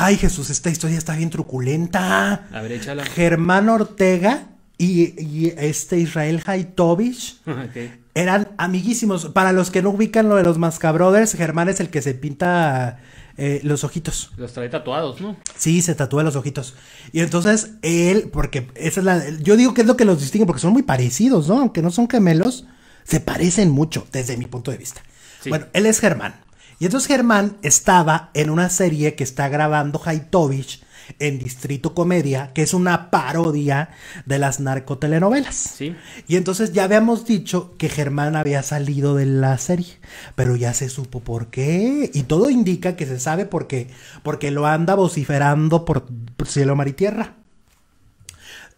Ay, Jesús, esta historia está bien truculenta. A ver, échala. Germán Ortega y, este Israel Haitovich eran amiguísimos. Para los que no ubican lo de los Mascabrothers, Germán es el que se pinta eh, los ojitos. Los trae tatuados, ¿no? Sí, se tatúa los ojitos. Y entonces él, porque esa es la. Yo digo que es lo que los distingue, porque son muy parecidos, ¿no? Aunque no son gemelos, se parecen mucho, desde mi punto de vista. Bueno, él es Germán. Y entonces Germán estaba en una serie que está grabando Haitovich en Distrito Comedia, que es una parodia de las narcotelenovelas. Y entonces ya habíamos dicho que Germán había salido de la serie, pero ya se supo por qué. Y todo indica que se sabe por qué, porque lo anda vociferando por, cielo, mar y tierra.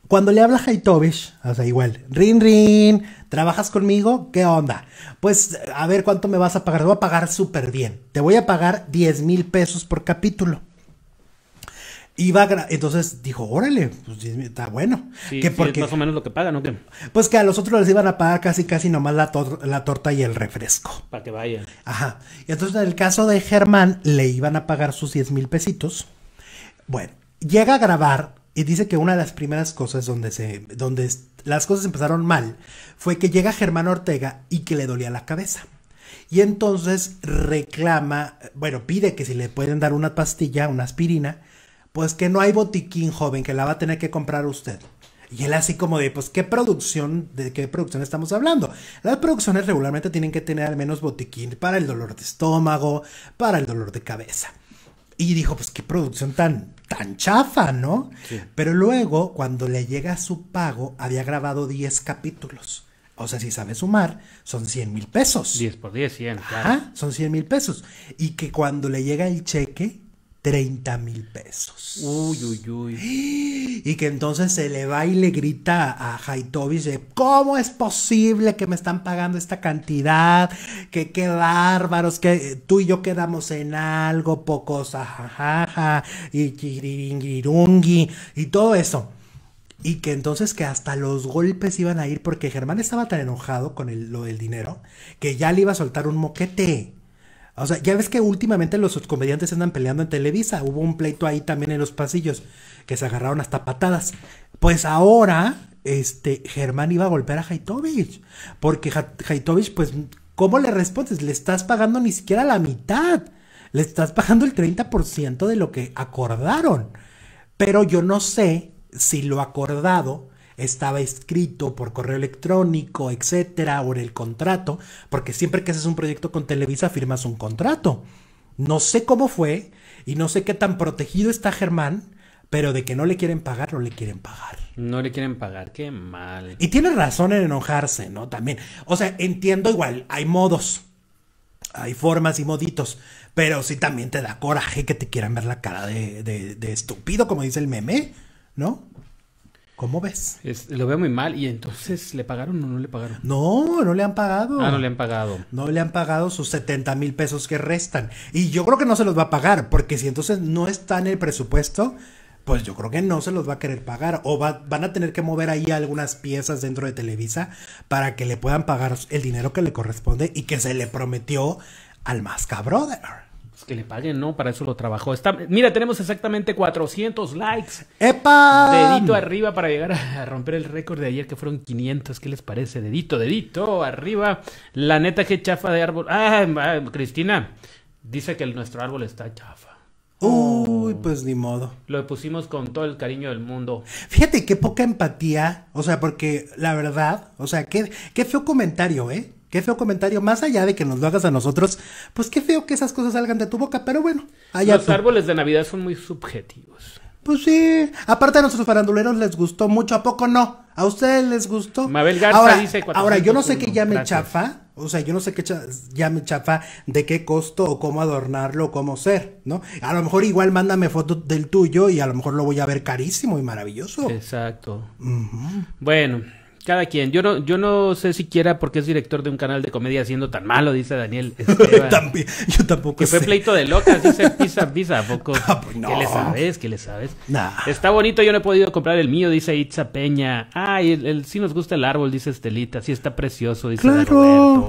Cuando le habla Haitovich, hace igual, rin, rin, ¿Trabajas conmigo? ¿Qué onda? Pues a ver cuánto me vas a pagar. Te voy a pagar súper bien. Te voy a pagar 10 mil pesos por capítulo. Iba a Entonces dijo, órale, pues está bueno. que más o menos lo que pagan, ¿no? Pues que a los otros les iban a pagar casi, casi nomás la, torta y el refresco. Para que vayan. Ajá. Y entonces en el caso de Germán, le iban a pagar sus 10 mil pesitos. Bueno, llega a grabar y dice que una de las primeras cosas donde se, donde las cosas empezaron mal fue que llega Germán Ortega y que le dolía la cabeza. Y entonces reclama, bueno, pide que si le pueden dar una pastilla, una aspirina, pues que no hay botiquín joven, que la va a tener que comprar usted. Y él así como de, pues, ¿qué producción, de qué producción estamos hablando? Las producciones regularmente tienen que tener al menos botiquín para el dolor de estómago, para el dolor de cabeza. Y dijo, pues qué producción tan, tan chafa, ¿no? Pero luego, cuando le llega su pago, había grabado 10 capítulos. O sea, si sabe sumar, son 100 mil pesos. 10 por 10, 100, claro. Ajá, son 100 mil pesos. Y que cuando le llega el cheque, 30 mil pesos. Uy, uy, uy. Y que entonces se le va y le grita a Jaito. de, ¿cómo es posible que me están pagando esta cantidad? Que qué bárbaros, que eh, tú y yo quedamos en algo, pocos, jajaja, y y todo eso. Y que entonces que hasta los golpes iban a ir porque Germán estaba tan enojado con lo del dinero que ya le iba a soltar un moquete. O sea, ya ves que últimamente los comediantes andan peleando en Televisa. Hubo un pleito ahí también en los pasillos, que se agarraron hasta patadas. Pues ahora, este, Germán iba a golpear a Haitovich. Porque pues, ¿cómo le respondes? Le estás pagando ni siquiera la mitad. Le estás pagando el 30% de lo que acordaron. Pero yo no sé si lo acordado estaba escrito por correo electrónico, etcétera, o en el contrato, porque siempre que haces un proyecto con Televisa firmas un contrato. No sé cómo fue y no sé qué tan protegido está Germán, pero de que no le quieren pagar, no le quieren pagar. No le quieren pagar, qué mal. Y tiene razón en enojarse, ¿no? También. O sea, entiendo igual, hay modos, hay formas y moditos, pero sí también te da coraje que te quieran ver la cara de, de estúpido, como dice el meme, ¿no? ¿Cómo ves? lo veo muy mal. ¿Y entonces le pagaron o no le pagaron? No, no le han pagado. Ah, no le han pagado. No le han pagado sus 70 mil pesos que restan. Y yo creo que no se los va a pagar, porque si entonces no está en el presupuesto, pues yo creo que no se los va a querer pagar. O van a tener que mover ahí algunas piezas dentro de Televisa para que le puedan pagar el dinero que le corresponde y que se le prometió al Masca Brother. Pues, que le paguen, ¿no? Para eso lo trabajó. mira, tenemos exactamente 400 likes. ¡Epa! Dedito arriba para llegar a, romper el récord de ayer que fueron 500. ¿Qué les parece? Dedito, dedito, arriba. La neta qué chafa de árbol. Ah, ah Cristina dice que nuestro árbol está chafa. Uy, pues ni modo. Lo pusimos con todo el cariño del mundo. Fíjate qué poca empatía, o sea, porque la verdad, o sea, qué, qué feo comentario, ¿eh? Qué feo comentario, más allá de que nos lo hagas a nosotros, pues qué feo que esas cosas salgan de tu boca, pero bueno. Allá Los árboles de Navidad son muy subjetivos. Pues sí, aparte a nuestros faranduleros les gustó mucho, ¿a poco no? ¿A ustedes les gustó? Mabel Garza dice Ahora, yo no sé qué llame me chafa, o sea, yo no sé qué llame chafa, de qué costo o cómo adornarlo o cómo ser, ¿no? A lo mejor igual mándame fotos del tuyo y a lo mejor lo voy a ver carísimo y maravilloso. Exacto. Bueno cada quien. Yo no, yo no sé siquiera por qué es director de un canal de comedia siendo tan malo, dice Daniel. También, yo tampoco Que fue pleito de locas, dice Pisa Pisa, poco? Ah, pues ¿Qué le sabes? ¿Qué le sabes? Está bonito, yo no he podido comprar el mío, dice Itza Peña. Ay, el, sí nos gusta el árbol, dice Estelita. Sí está precioso, dice claro. Roberto.